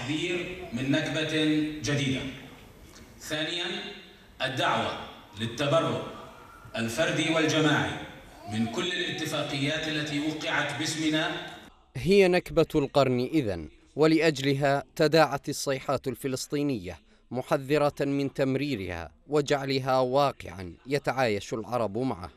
التحذير من نكبة جديدة ثانيا الدعوة للتبرؤ الفردي والجماعي من كل الاتفاقيات التي وقعت باسمنا هي نكبة القرن إذن ولأجلها تداعت الصيحات الفلسطينية محذرة من تمريرها وجعلها واقعا يتعايش العرب معه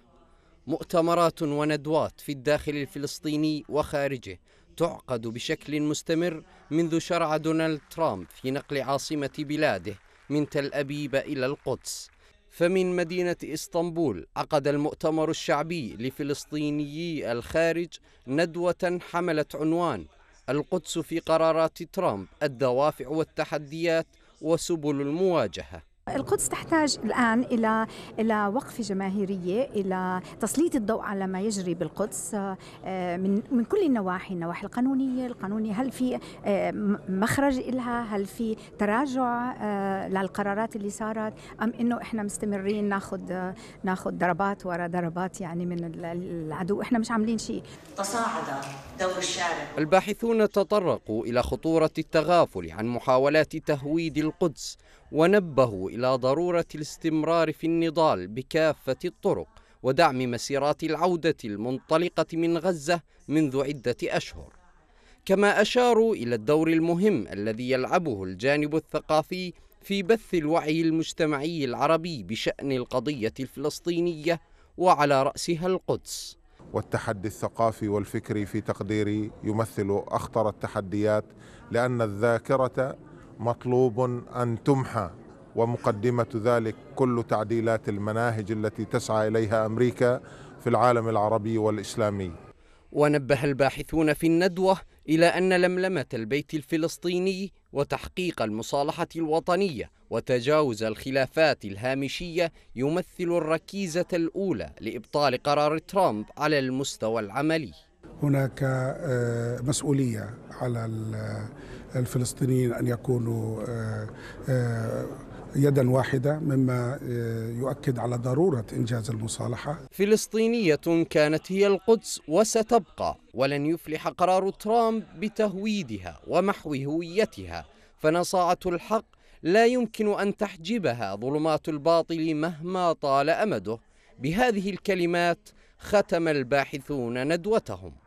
مؤتمرات وندوات في الداخل الفلسطيني وخارجه تعقد بشكل مستمر منذ شرع دونالد ترامب في نقل عاصمة بلاده من تل أبيب إلى القدس فمن مدينة إسطنبول عقد المؤتمر الشعبي لفلسطينيي الخارج ندوة حملت عنوان القدس في قرارات ترامب الدوافع والتحديات وسبل المواجهه القدس تحتاج الآن إلى إلى وقفة جماهيرية إلى تسليط الضوء على ما يجري بالقدس آه، من من كل النواحي، النواحي القانونية، القانونية هل في آه، مخرج إلها؟ هل في تراجع آه، للقرارات اللي صارت؟ أم إنه إحنا مستمرين ناخذ ناخذ ضربات ورا ضربات يعني من العدو، إحنا مش عاملين شيء. تصاعد دور الشارع. الباحثون تطرقوا إلى خطورة التغافل عن محاولات تهويد القدس ونبهوا إلى ضرورة الاستمرار في النضال بكافة الطرق ودعم مسيرات العودة المنطلقة من غزة منذ عدة أشهر كما أشاروا إلى الدور المهم الذي يلعبه الجانب الثقافي في بث الوعي المجتمعي العربي بشأن القضية الفلسطينية وعلى رأسها القدس والتحدي الثقافي والفكري في تقديري يمثل أخطر التحديات لأن الذاكرة مطلوب أن تمحى ومقدمة ذلك كل تعديلات المناهج التي تسعى إليها أمريكا في العالم العربي والإسلامي ونبه الباحثون في الندوة إلى أن لملمة البيت الفلسطيني وتحقيق المصالحة الوطنية وتجاوز الخلافات الهامشية يمثل الركيزة الأولى لإبطال قرار ترامب على المستوى العملي هناك آه، مسؤولية على آه، الفلسطينيين أن يكونوا آه، يدا واحدة مما آه، يؤكد على ضرورة إنجاز المصالحة فلسطينية كانت هي القدس وستبقى ولن يفلح قرار ترامب بتهويدها ومحو هويتها فنصاعة الحق لا يمكن أن تحجبها ظلمات الباطل مهما طال أمده بهذه الكلمات ختم الباحثون ندوتهم